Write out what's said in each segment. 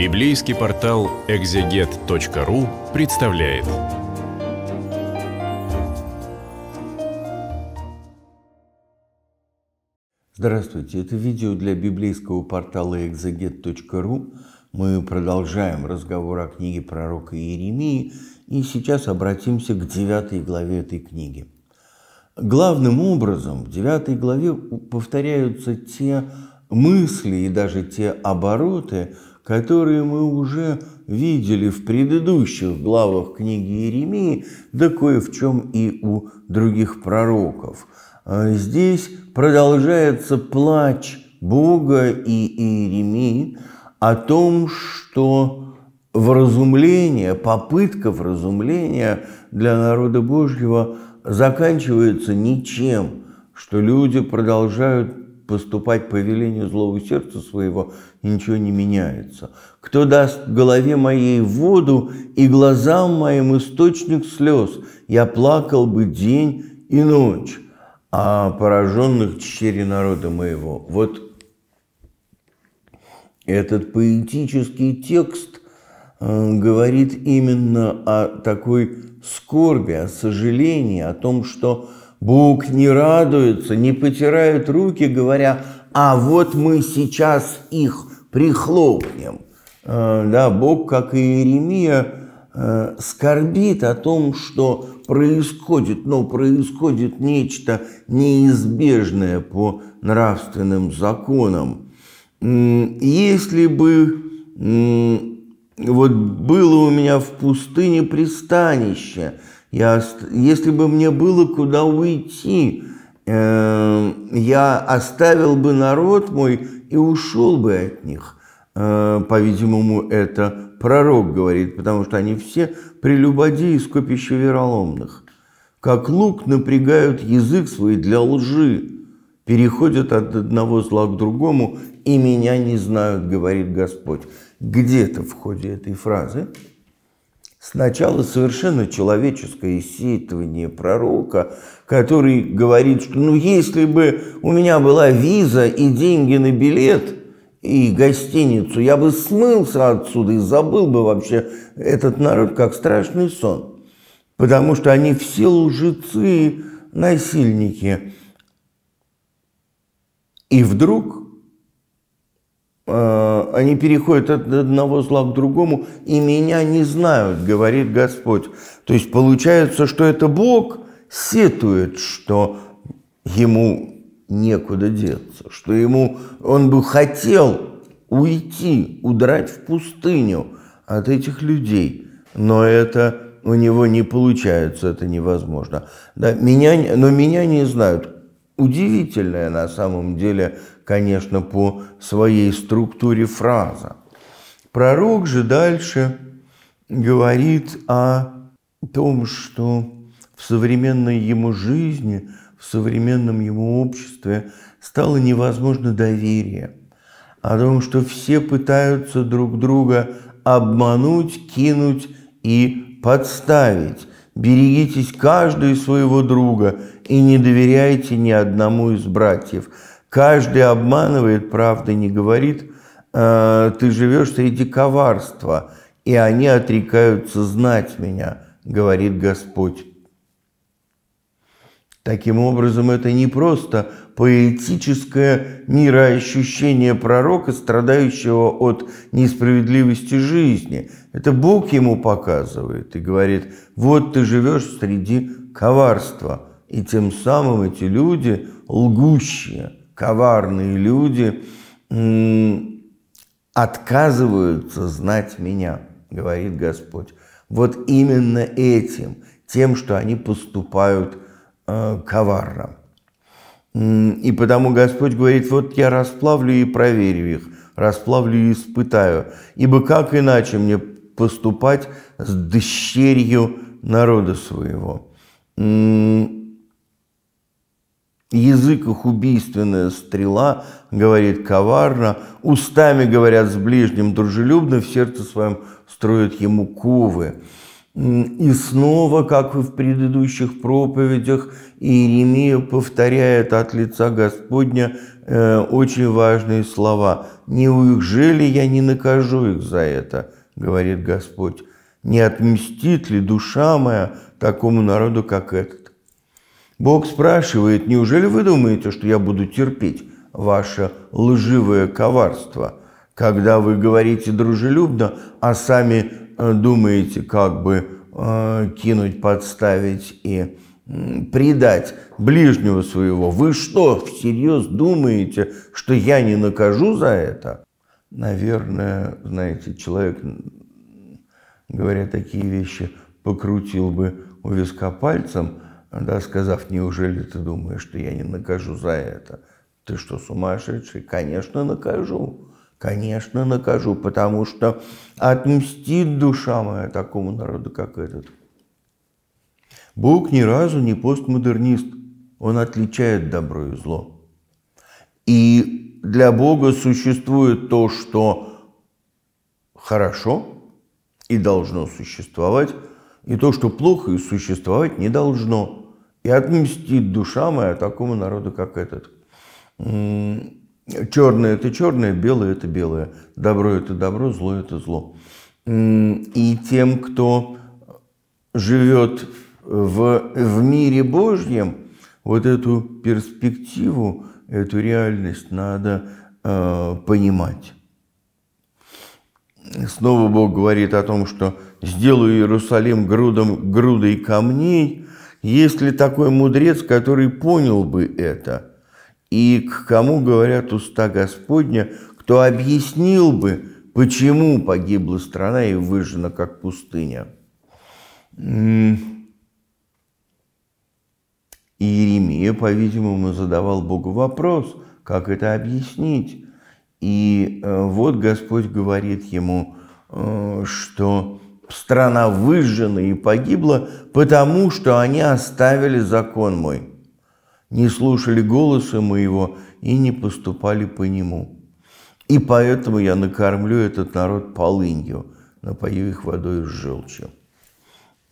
Библейский портал экзегет.ру представляет. Здравствуйте, это видео для библейского портала экзегет.ру. Мы продолжаем разговор о книге пророка Иеремии и сейчас обратимся к девятой главе этой книги. Главным образом в девятой главе повторяются те мысли и даже те обороты, которые мы уже видели в предыдущих главах книги Иеремии, да кое в чем и у других пророков. А здесь продолжается плач Бога и Иеремии о том, что вразумление, попытка вразумления для народа Божьего заканчивается ничем, что люди продолжают поступать по велению злого сердца своего, и ничего не меняется. Кто даст голове моей воду и глазам моим источник слез, я плакал бы день и ночь А пораженных чере народа моего. Вот этот поэтический текст э, говорит именно о такой скорби, о сожалении, о том, что Бог не радуется, не потирают руки, говоря, а вот мы сейчас их прихлопнем. Э, да, Бог, как и Иеремия, э, скорбит о том, что происходит, но происходит нечто неизбежное по нравственным законам. Если бы вот было у меня в пустыне пристанище – я, если бы мне было куда уйти, э, я оставил бы народ мой и ушел бы от них. Э, по-видимому, это пророк говорит, потому что они все прелюбодеи из копища вероломных. Как лук напрягают язык свой для лжи, переходят от одного зла к другому, и меня не знают, говорит Господь. Где-то в ходе этой фразы Сначала совершенно человеческое сетование пророка, который говорит, что ну если бы у меня была виза и деньги на билет и гостиницу, я бы смылся отсюда и забыл бы вообще этот народ как страшный сон. Потому что они все лжецы, насильники. И вдруг Э, они переходят от одного зла к другому, и меня не знают, говорит Господь. То есть получается, что это Бог сетует, что ему некуда деться, что ему он бы хотел уйти, удрать в пустыню от этих людей, но это у него не получается, это невозможно. Да, меня, но меня не знают. Удивительная на самом деле конечно, по своей структуре фраза. Пророк же дальше говорит о том, что в современной ему жизни, в современном ему обществе стало невозможно доверие, о том, что все пытаются друг друга обмануть, кинуть и подставить. Берегитесь каждый своего друга и не доверяйте ни одному из братьев. Каждый обманывает, правда не говорит. Э, ты живешь среди коварства, и они отрекаются знать меня, говорит Господь. Таким образом, это не просто поэтическое мироощущение пророка, страдающего от несправедливости жизни. Это Бог ему показывает и говорит, вот ты живешь среди коварства. И тем самым эти люди лгущие – коварные люди отказываются знать меня, говорит Господь. Вот именно этим, тем, что они поступают э, коварно. И потому Господь говорит, вот я расплавлю и проверю их, расплавлю и испытаю, ибо как иначе мне поступать с дыщерью народа своего? Язык их убийственная стрела, говорит коварно, устами говорят с ближним дружелюбно, в сердце своем строят ему ковы. И снова, как и в предыдущих проповедях, Иеремия повторяет от лица Господня э, очень важные слова. «Не уезжали я, не накажу их за это», — говорит Господь. «Не отмстит ли душа моя такому народу, как этот?» Бог спрашивает, неужели вы думаете, что я буду терпеть ваше лживое коварство, когда вы говорите дружелюбно, а сами э, думаете, как бы э, кинуть, подставить и э, предать ближнего своего. Вы что, всерьез думаете, что я не накажу за это? Наверное, знаете, человек, говоря такие вещи, покрутил бы у виска пальцем – да, сказав, неужели ты думаешь, что я не накажу за это? Ты что, сумасшедший? Конечно, накажу. Конечно, накажу, потому что отмстит душа моя такому народу, как этот. Бог ни разу не постмодернист. Он отличает добро и зло. И для Бога существует то, что хорошо и должно существовать, и то, что плохо и существовать не должно – и отмстит душа моя такому народу, как этот. Черное – это черное, белое – это белое, добро – это добро, зло – это зло. И тем, кто живет в, в мире Божьем, вот эту перспективу, эту реальность надо э, понимать. Снова Бог говорит о том, что сделаю Иерусалим грудом, грудой камней, есть ли такой мудрец, который понял бы это? И к кому говорят уста Господня, кто объяснил бы, почему погибла страна и выжжена как пустыня? И Иеремия, по-видимому, задавал Богу вопрос, как это объяснить. И э, вот Господь говорит ему, э, что страна выжжена и погибла, потому что они оставили закон мой, не слушали голоса моего и не поступали по нему. И поэтому я накормлю этот народ полынью, напою их водой с желчью.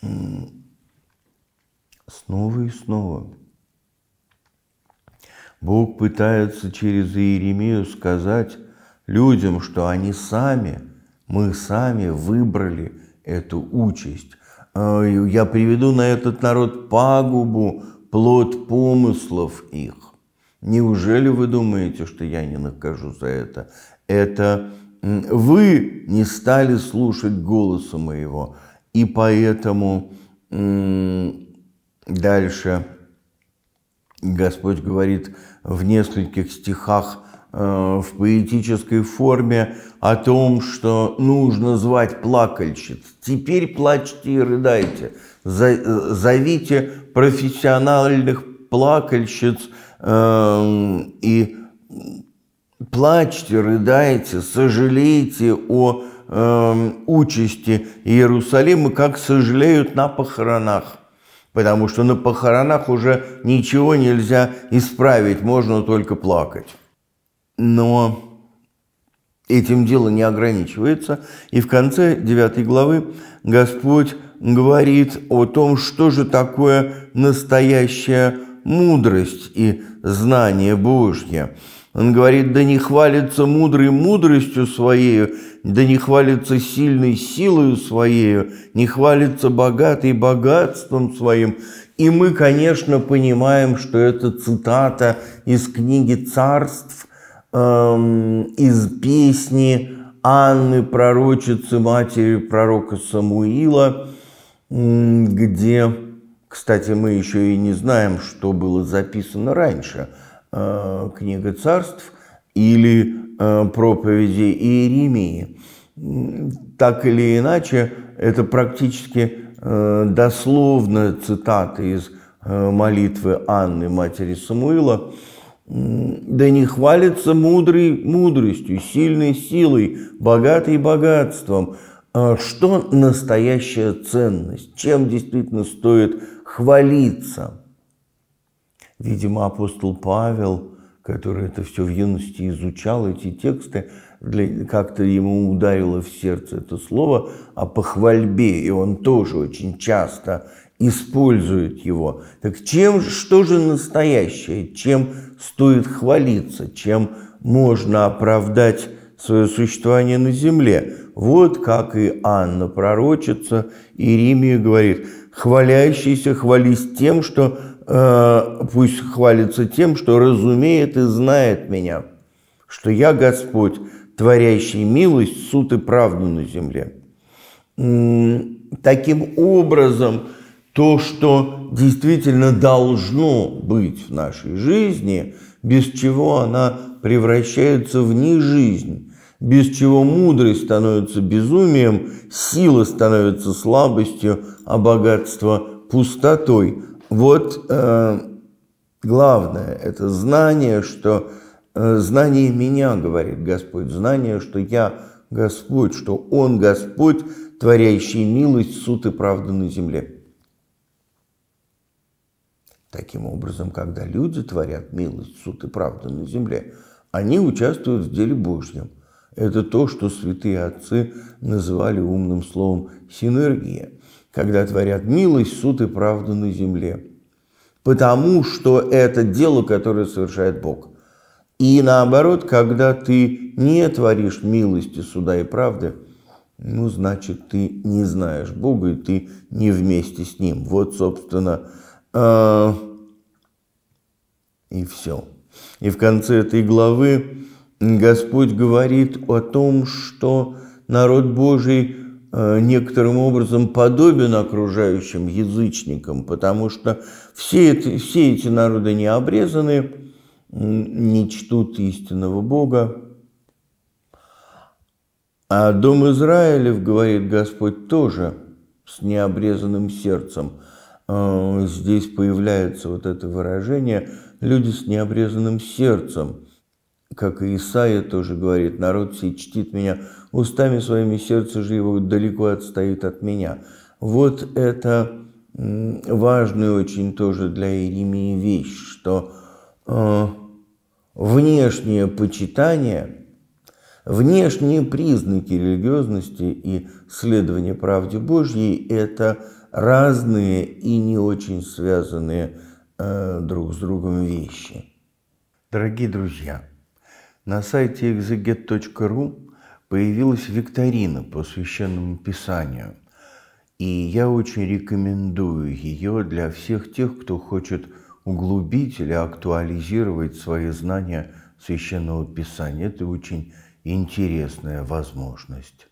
Снова и снова. Бог пытается через Иеремию сказать людям, что они сами, мы сами выбрали – эту участь. Э, я приведу на этот народ пагубу, плод помыслов их. Неужели вы думаете, что я не накажу за это? Это вы не стали слушать голоса моего, и поэтому дальше Господь говорит в нескольких стихах Э, в поэтической форме о том, что нужно звать плакальщиц. Теперь плачьте и рыдайте. Э, зовите профессиональных плакальщиц эм, и плачьте, рыдайте, сожалейте о эм, участи Иерусалима, как сожалеют на похоронах потому что на похоронах уже ничего нельзя исправить, можно только плакать но этим дело не ограничивается. И в конце 9 главы Господь говорит о том, что же такое настоящая мудрость и знание Божье. Он говорит, да не хвалится мудрый мудростью своей, да не хвалится сильной силою своей, не хвалится богатый богатством своим. И мы, конечно, понимаем, что это цитата из книги «Царств», эм, из песни Анны, пророчицы, матери пророка Самуила, где, кстати, мы еще и не знаем, что было записано раньше, э, книга царств или э, проповеди Иеремии. Так или иначе, это практически э, дословно цитата из э, молитвы Анны, матери Самуила – да не хвалится мудрый мудростью, сильной силой, богатый богатством. А что настоящая ценность? Чем действительно стоит хвалиться? Видимо, апостол Павел, который это все в юности изучал, эти тексты, как-то ему ударило в сердце это слово о похвальбе, и он тоже очень часто используют его. Так чем, что же настоящее, чем стоит хвалиться, чем можно оправдать свое существование на земле? Вот как и Анна пророчится, и Иеремия говорит, хвалящийся хвались тем, что э, пусть хвалится тем, что разумеет и знает меня, что я Господь, творящий милость, суд и правду на земле. Таким образом, то, что действительно должно быть в нашей жизни, без чего она превращается в нежизнь, без чего мудрость становится безумием, сила становится слабостью, а богатство – пустотой. Вот э, главное – это знание, что э, знание меня, говорит Господь, знание, что я Господь, что Он Господь, творящий милость, суд и правду на земле. Таким образом, когда люди творят милость, суд и правду на земле, они участвуют в деле Божьем. Это то, что святые отцы называли умным словом «синергия», когда творят милость, суд и правду на земле. Потому что это дело, которое совершает Бог. И наоборот, когда ты не творишь милости, суда и правды, ну, значит, ты не знаешь Бога, и ты не вместе с Ним. Вот, собственно, Э, и все. И в конце этой главы Господь говорит о том, что народ Божий э, некоторым образом подобен окружающим язычникам, потому что все, это, все эти народы не обрезаны, не чтут истинного Бога. А дом Израилев, говорит Господь, тоже с необрезанным сердцем – Э, здесь появляется вот это выражение «люди с необрезанным сердцем», как и Исаия тоже говорит, народ все чтит меня устами своими, сердце же его далеко отстоит от меня. Вот это важная очень тоже для Иеремии вещь, что э, внешнее почитание, внешние признаки религиозности и следование правде Божьей – это разные и не очень связанные э, друг с другом вещи. Дорогие друзья, на сайте exeget.ru появилась викторина по священному писанию, и я очень рекомендую ее для всех тех, кто хочет углубить или актуализировать свои знания священного писания. Это очень интересная возможность.